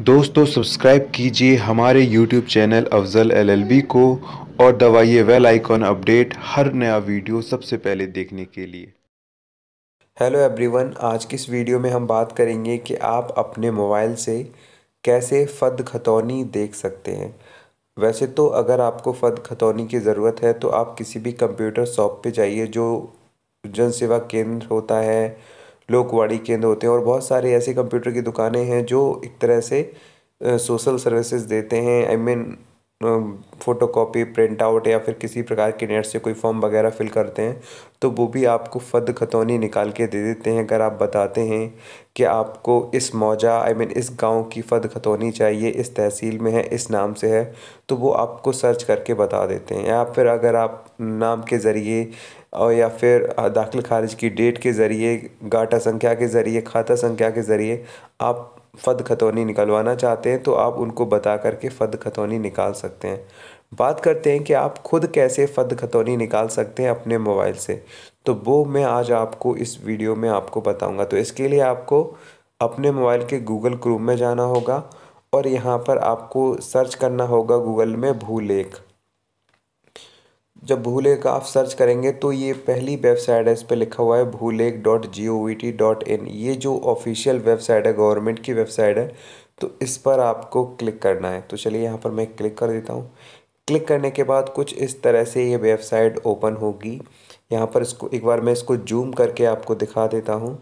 दोस्तों सब्सक्राइब कीजिए हमारे YouTube चैनल अफजल एलएलबी को और दबाइए वेल आइकॉन अपडेट हर नया वीडियो सबसे पहले देखने के लिए हेलो एवरीवन आज की इस वीडियो में हम बात करेंगे कि आप अपने मोबाइल से कैसे फ़द खतौनी देख सकते हैं वैसे तो अगर आपको फ़द खतौनी की ज़रूरत है तो आप किसी भी कंप्यूटर शॉप पे जाइए जो जन सेवा केंद्र होता है लोकवाणी केंद्र होते हैं और बहुत सारे ऐसे कंप्यूटर की दुकानें हैं जो एक तरह से सोशल सर्विसेज देते हैं I I mean mean, photocopy print out या फिर किसी प्रकार के नेट से कोई फॉर्म वगैरह फिल करते हैं तो वो भी आपको फद खतौनी निकाल के दे देते हैं अगर आप बताते हैं कि आपको इस मौजा आई I मीन mean, इस गांव की फद खतौनी चाहिए इस तहसील में है इस नाम से है तो वो आपको सर्च करके बता देते हैं या फिर अगर आप नाम के ज़रिए और या फिर दाखिल खारिज की डेट के ज़रिए गाटा संख्या के ज़रिए खाता संख्या के ज़रिए आप फ़द खतौनी निकलवाना चाहते हैं तो आप उनको बता करके फ़द खतौनी निकाल सकते हैं बात करते हैं कि आप खुद कैसे फ़द खतौनी निकाल सकते हैं अपने मोबाइल से तो वो मैं आज आपको इस वीडियो में आपको बताऊंगा तो इसके लिए आपको अपने मोबाइल के गूगल क्रूम में जाना होगा और यहाँ पर आपको सर्च करना होगा गूगल में भूलेख जब भूलेख आप सर्च करेंगे तो ये पहली वेबसाइट है इस पर लिखा हुआ है Bhulekh dot g o v t dot in ये जो ऑफिशियल वेबसाइट है गवर्नमेंट की वेबसाइट है तो इस पर आपको क्लिक करना है तो चलिए यहाँ पर मैं क्लिक कर देता हूँ क्लिक करने के बाद कुछ इस तरह से ये वेबसाइट ओपन होगी यहाँ पर इसको एक बार मैं इसको जूम करके आपको दिखा देता हूँ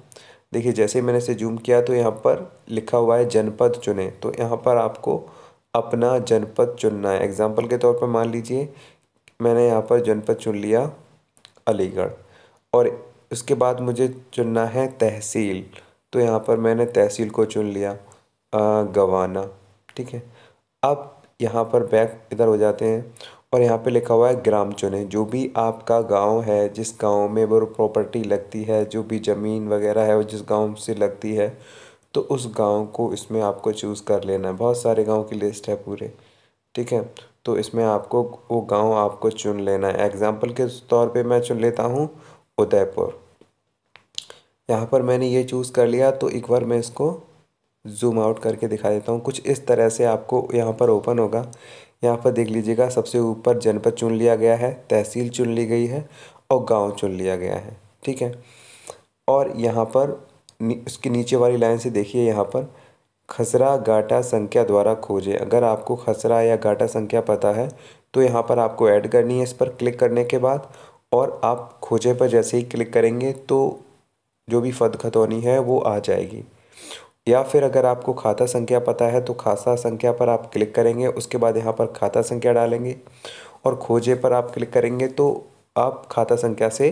देखिए जैसे ही मैंने इसे जूम किया तो यहाँ पर लिखा हुआ है जनपद चुने तो यहाँ पर आपको अपना जनपद चुनना है एग्ज़ाम्पल के तौर पर मान लीजिए मैंने यहाँ पर जनपद चुन लिया अलीगढ़ और उसके बाद मुझे चुनना है तहसील तो यहाँ पर मैंने तहसील को चुन लिया गवाना ठीक है अब यहाँ पर बैक इधर हो जाते हैं और यहाँ पे लिखा हुआ है ग्राम चुने जो भी आपका गांव है जिस गांव में वो प्रॉपर्टी लगती है जो भी ज़मीन वगैरह है वो जिस गांव से लगती है तो उस गांव को इसमें आपको चूज़ कर लेना है बहुत सारे गांव की लिस्ट है पूरे ठीक है तो इसमें आपको वो गांव आपको चुन लेना है एग्ज़ाम्पल के तौर पे मैं चुन लेता हूँ उदयपुर यहाँ पर मैंने ये चूज़ कर लिया तो एक बार मैं इसको जूम आउट करके दिखा देता हूँ कुछ इस तरह से आपको यहाँ पर ओपन होगा यहाँ पर देख लीजिएगा सबसे ऊपर जनपद चुन लिया गया है तहसील चुन ली गई है और गांव चुन लिया गया है ठीक है और यहाँ पर उसके नीचे वाली लाइन से देखिए यहाँ पर खसरा घाटा संख्या द्वारा खोजें अगर आपको खसरा या घाटा संख्या पता है तो यहाँ पर आपको ऐड करनी है इस पर क्लिक करने के बाद और आप खोजे पर जैसे ही क्लिक करेंगे तो जो भी फद खतौनी है वो आ जाएगी या फिर अगर आपको खाता संख्या पता है तो खाता संख्या पर आप क्लिक करेंगे उसके बाद यहाँ पर खाता संख्या डालेंगे और खोजे पर आप क्लिक करेंगे तो आप खाता संख्या से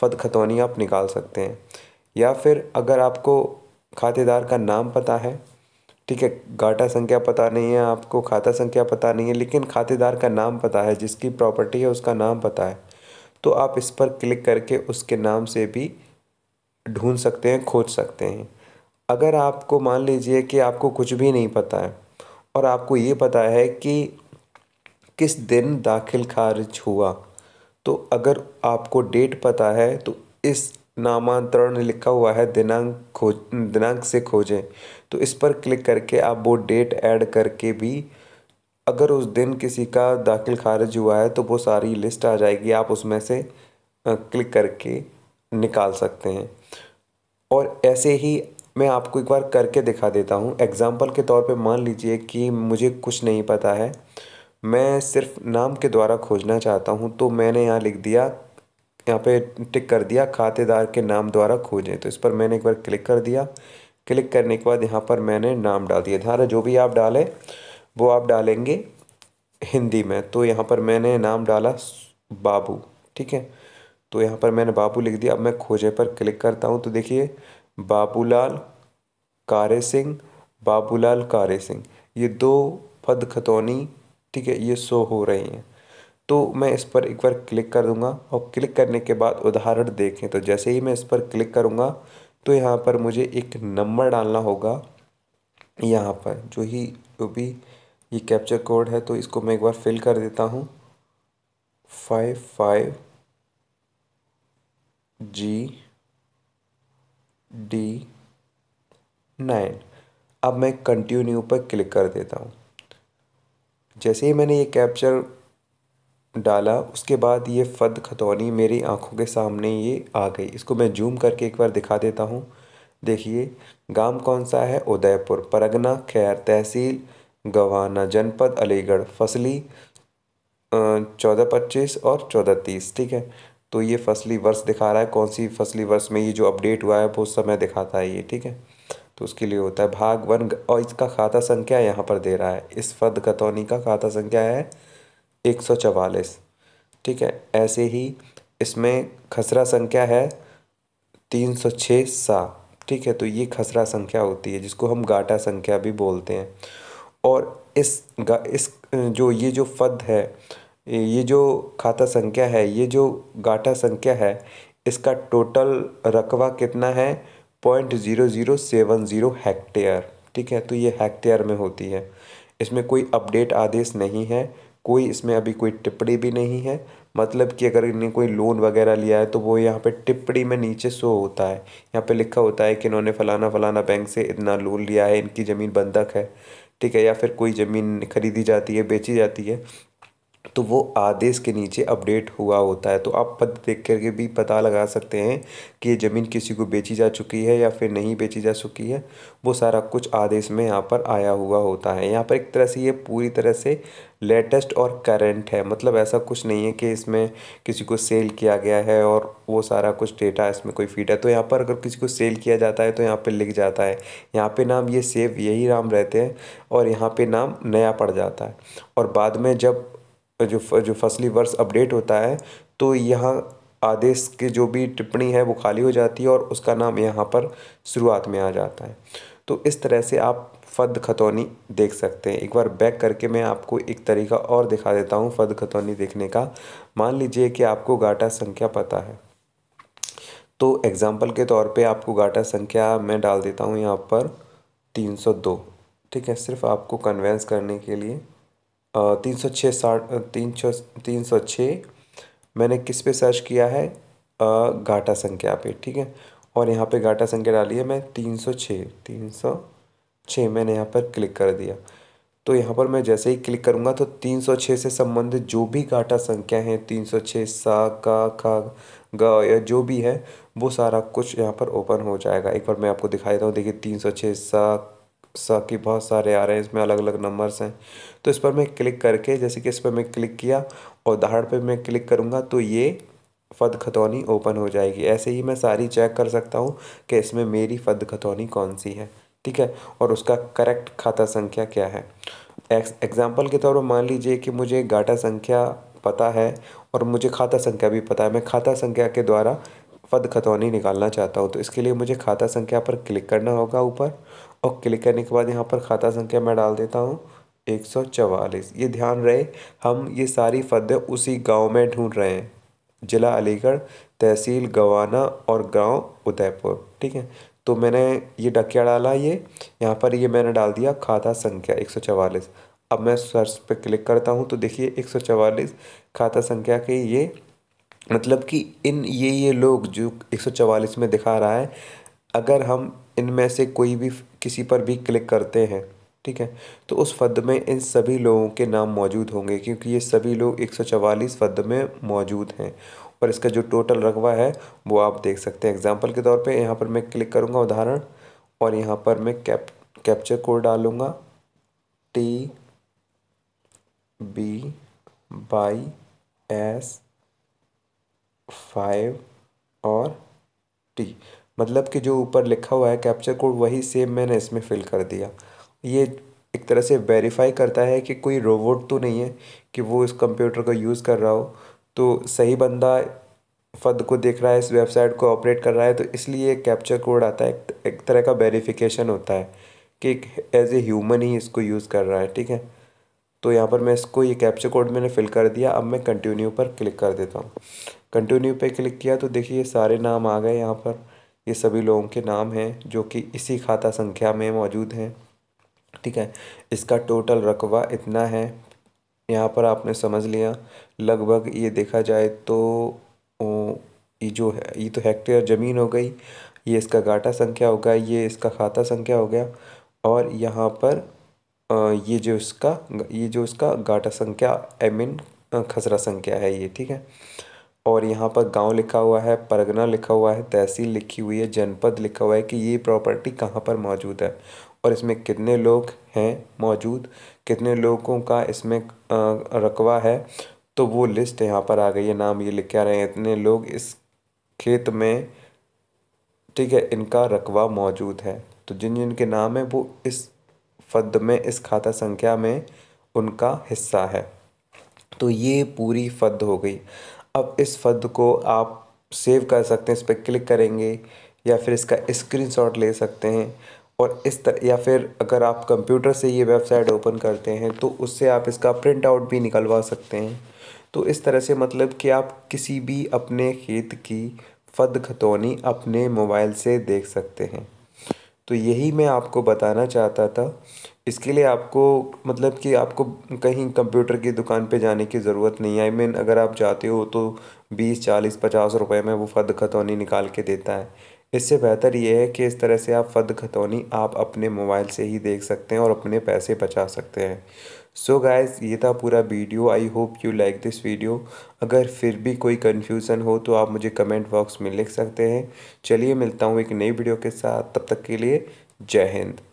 फद खतौनी आप निकाल सकते हैं या फिर अगर आपको खातेदार का नाम पता है ठीक है घाटा संख्या पता नहीं है आपको खाता संख्या पता नहीं है लेकिन खातेदार का नाम पता है जिसकी प्रॉपर्टी है उसका नाम पता है तो आप इस पर क्लिक करके उसके नाम से भी ढूंढ सकते हैं खोज सकते हैं अगर आपको मान लीजिए कि आपको कुछ भी नहीं पता है और आपको ये पता है कि किस दिन दाखिल खारिज हुआ तो अगर आपको डेट पता है तो इस नामांतरण लिखा हुआ है दिनांक खोज दिनांक से खोजें तो इस पर क्लिक करके आप वो डेट ऐड करके भी अगर उस दिन किसी का दाखिल खारिज हुआ है तो वो सारी लिस्ट आ जाएगी आप उसमें से क्लिक करके निकाल सकते हैं और ऐसे ही मैं आपको एक बार करके दिखा देता हूँ एग्ज़ाम्पल के तौर पे मान लीजिए कि मुझे कुछ नहीं पता है मैं सिर्फ नाम के द्वारा खोजना चाहता हूँ तो मैंने यहाँ लिख दिया यहाँ पे टिक कर दिया खातेदार के नाम द्वारा खोजें तो इस पर मैंने एक बार क्लिक कर दिया क्लिक करने के बाद यहाँ पर मैंने नाम डाल दिया धारा जो भी आप डालें वो आप डालेंगे हिंदी में तो यहाँ पर मैंने नाम डाला बाबू ठीक है तो यहाँ पर मैंने बाबू लिख दिया अब मैं खोजे पर क्लिक करता हूँ तो देखिए बाबूलाल कारे सिंह बाबूलाल कारे सिंह ये दो फद खतौनी ठीक है ये शो हो रही हैं तो मैं इस पर एक बार क्लिक कर दूंगा और क्लिक करने के बाद उदाहरण देखें तो जैसे ही मैं इस पर क्लिक करूंगा तो यहाँ पर मुझे एक नंबर डालना होगा यहाँ पर जो ही जो भी ये कैप्चर कोड है तो इसको मैं एक बार फिल कर देता हूँ five five G D nine अब मैं कंटिन्यू पर क्लिक कर देता हूँ जैसे ही मैंने ये कैप्चर डाला उसके बाद ये फ़द खतौनी मेरी आँखों के सामने ये आ गई इसको मैं जूम करके एक बार दिखा देता हूँ देखिए गांव कौन सा है उदयपुर परगना खैर तहसील गवाना जनपद अलीगढ़ फसली चौदह पच्चीस और चौदह तीस ठीक है तो ये फसली वर्ष दिखा रहा है कौन सी फसली वर्ष में ये जो अपडेट हुआ है वो समय दिखाता है ये ठीक है तो उसके लिए होता है भाग वन और इसका खाता संख्या यहाँ पर दे रहा है इस फद खतौनी का खाता संख्या है एक सौ चवालीस ठीक है ऐसे ही इसमें खसरा संख्या है तीन सौ छः सा ठीक है तो ये खसरा संख्या होती है जिसको हम गाटा संख्या भी बोलते हैं और इस गा इस जो ये जो फद है ये जो खाता संख्या है ये जो गाटा संख्या है इसका टोटल रकबा कितना है point zero zero seven zero hectare ठीक है तो ये हेक्टेयर में होती है इसमें कोई अपडेट आदेश नहीं है कोई इसमें अभी कोई टिप्पणी भी नहीं है मतलब कि अगर इन्हें कोई लोन वगैरह लिया है तो वो यहाँ पे टिप्पणी में नीचे शो होता है यहाँ पे लिखा होता है कि इन्होंने फलाना फलाना बैंक से इतना लोन लिया है इनकी ज़मीन बंधक है ठीक है या फिर कोई ज़मीन खरीदी जाती है बेची जाती है तो वो आदेश के नीचे अपडेट हुआ होता है तो आप पद देख करके भी पता लगा सकते हैं कि ये ज़मीन किसी को बेची जा चुकी है या फिर नहीं बेची जा चुकी है वो सारा कुछ आदेश में यहाँ पर आया हुआ होता है यहाँ पर एक तरह से ये पूरी तरह से लेटेस्ट और करंट है मतलब ऐसा कुछ नहीं है कि इसमें किसी को सेल किया गया है और वो सारा कुछ डेटा इसमें कोई फीड है तो यहाँ पर अगर किसी को सेल किया जाता है तो यहाँ पर लिख जाता है यहाँ पर नाम ये सेव यही नाम रहते हैं और यहाँ पर नाम नया पड़ जाता है और बाद में जब जो जो फसली वर्ष अपडेट होता है तो यहाँ आदेश के जो भी टिप्पणी है वो खाली हो जाती है और उसका नाम यहाँ पर शुरुआत में आ जाता है तो इस तरह से आप फद खतौनी देख सकते हैं एक बार बैक करके मैं आपको एक तरीका और दिखा देता हूँ फद खतौनी देखने का मान लीजिए कि आपको गाटा संख्या पता है तो एग्ज़ाम्पल के तौर पे आपको गाटा संख्या मैं डाल देता हूँ यहाँ पर 302 ठीक है सिर्फ आपको कन्वेंस करने के लिए तीन सौ छः साठ तीन सौ तीन सौ छः मैंने किस पे सर्च किया है घाटा संख्या पे ठीक है और यहाँ पे घाटा संख्या डाली है मैं तीन सौ छः तीन सौ छः मैंने यहाँ पर क्लिक कर दिया तो यहाँ पर मैं जैसे ही क्लिक करूँगा तो तीन सौ छः से संबंधित जो भी घाटा संख्या है तीन सौ छः सा का खा ग या जो भी है वो सारा कुछ यहाँ पर ओपन हो जाएगा एक बार मैं आपको दिखा देता हूँ देखिए तीन सौ छः सा साकि बहुत सारे आ रहे हैं इसमें अलग अलग नंबर्स हैं तो इस पर मैं क्लिक करके जैसे कि इस पर मैं क्लिक किया और दहाड़ पे मैं क्लिक करूँगा तो ये फ़द खतौनी ओपन हो जाएगी ऐसे ही मैं सारी चेक कर सकता हूँ कि इसमें मेरी फ़द खतौनी कौन सी है ठीक है और उसका करेक्ट खाता संख्या क्या है एग्ज़ाम्पल के तौर पर मान लीजिए कि मुझे घाटा संख्या पता है और मुझे खाता संख्या भी पता है मैं खाता संख्या के द्वारा फ़द खतौनी निकालना चाहता हूँ तो इसके लिए मुझे खाता संख्या पर क्लिक करना होगा ऊपर और क्लिक करने के बाद यहाँ पर खाता संख्या मैं डाल देता हूँ एक सौ चवालीस ये ध्यान रहे हम ये सारी फतेह उसी गांव में ढूंढ रहे हैं ज़िला अलीगढ़ तहसील गवाना और गांव उदयपुर ठीक है तो मैंने ये डकिया डाला ये यहाँ पर ये मैंने डाल दिया खाता संख्या एक सौ चवालीस अब मैं सर्च पे क्लिक करता हूँ तो देखिए एक सौ चवालीस खाता संख्या के ये मतलब कि इन ये ये लोग जो एक सौ चवालीस में दिखा रहा है अगर हम इनमें से कोई भी किसी पर भी क्लिक करते हैं ठीक है तो उस फद में इन सभी लोगों के नाम मौजूद होंगे क्योंकि ये सभी लोग एक फद में मौजूद हैं और इसका जो टोटल रकबा है वो आप देख सकते हैं एग्जाम्पल के तौर पर यहाँ पर मैं क्लिक करूँगा उदाहरण और यहाँ पर मैं कैप कैप्चर कोड डालूँगा T B by S five और टी मतलब कि जो ऊपर लिखा हुआ है कैप्चर कोड वही सेम मैंने इसमें फ़िल कर दिया ये एक तरह से वेरीफाई करता है कि कोई रोबोट तो नहीं है कि वो इस कंप्यूटर का यूज़ कर रहा हो तो सही बंदा फद को देख रहा है इस वेबसाइट को ऑपरेट कर रहा है तो इसलिए कैप्चर कोड आता है एक तरह का वेरीफिकेशन होता है कि एज ए ह्यूमन ही इसको यूज़ कर रहा है ठीक है तो यहाँ पर मैं इसको ये कैप्चर कोड मैंने फिल कर दिया अब मैं कंटिन्यू पर क्लिक कर देता हूँ कंटिन्यू पर क्लिक किया तो देखिए सारे नाम आ गए यहाँ पर ये सभी लोगों के नाम हैं जो कि इसी खाता संख्या में मौजूद हैं ठीक है इसका टोटल रकबा इतना है यहाँ पर आपने समझ लिया लगभग ये देखा जाए तो ये जो है ये तो हेक्टेयर ज़मीन हो गई ये इसका घाटा संख्या हो गया ये इसका खाता संख्या हो गया और यहाँ पर ये जो इसका ये जो इसका घाटा संख्या आई मीन खसरा संख्या है ये ठीक है और यहाँ पर गांव लिखा हुआ है परगना लिखा हुआ है तहसील लिखी हुई है जनपद लिखा हुआ है कि ये प्रॉपर्टी कहाँ पर मौजूद है और इसमें कितने लोग हैं मौजूद कितने लोगों का इसमें रकबा है तो वो लिस्ट यहाँ पर आ गई है नाम ये लिख के आ रहे हैं इतने लोग इस खेत में ठीक है इनका रकबा मौजूद है तो जिन जिन के नाम है वो इस फद में इस खाता संख्या में उनका हिस्सा है तो ये पूरी फद हो गई अब इस फर्द को आप सेव कर सकते हैं इस पर क्लिक करेंगे या फिर इसका स्क्रीनशॉट ले सकते हैं और इस तरह या फिर अगर आप कंप्यूटर से ये वेबसाइट ओपन करते हैं तो उससे आप इसका प्रिंट आउट भी निकलवा सकते हैं तो इस तरह से मतलब कि आप किसी भी अपने खेत की फद खतौनी अपने मोबाइल से देख सकते हैं तो यही मैं आपको बताना चाहता था इसके लिए आपको मतलब कि आपको कहीं कंप्यूटर की दुकान पे जाने की ज़रूरत नहीं है आई मीन अगर आप जाते हो तो बीस चालीस पचास रुपए में वो फ़द खतौनी निकाल के देता है इससे बेहतर ये है कि इस तरह से आप फ़द खतौनी आप अपने मोबाइल से ही देख सकते हैं और अपने पैसे बचा सकते हैं सो so गाइस ये था पूरा video I hope you like this video अगर फिर भी कोई कन्फ्यूज़न हो तो आप मुझे कमेंट बॉक्स में लिख सकते हैं चलिए मिलता हूँ एक नई वीडियो के साथ तब तक के लिए जय हिंद